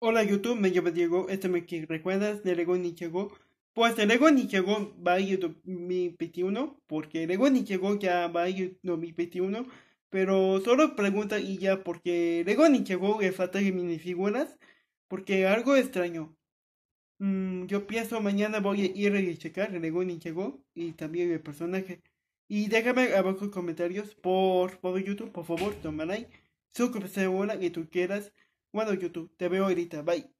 Hola YouTube, me llamo Diego, este me recuerdas de Lego ni Pues de Lego ni llegó va a YouTube 2021, porque Lego ni llegó ya va a YouTube 2021, pero solo pregunta y ya, porque Lego ni llegó le falta de minifiguras, porque algo extraño. Mm, yo pienso mañana voy a ir a checar Lego ni y también el personaje. Y déjame abajo en comentarios por, por YouTube, por favor, toma like, suscríbete ahora que tú quieras. Bueno, YouTube, te veo ahorita. Bye.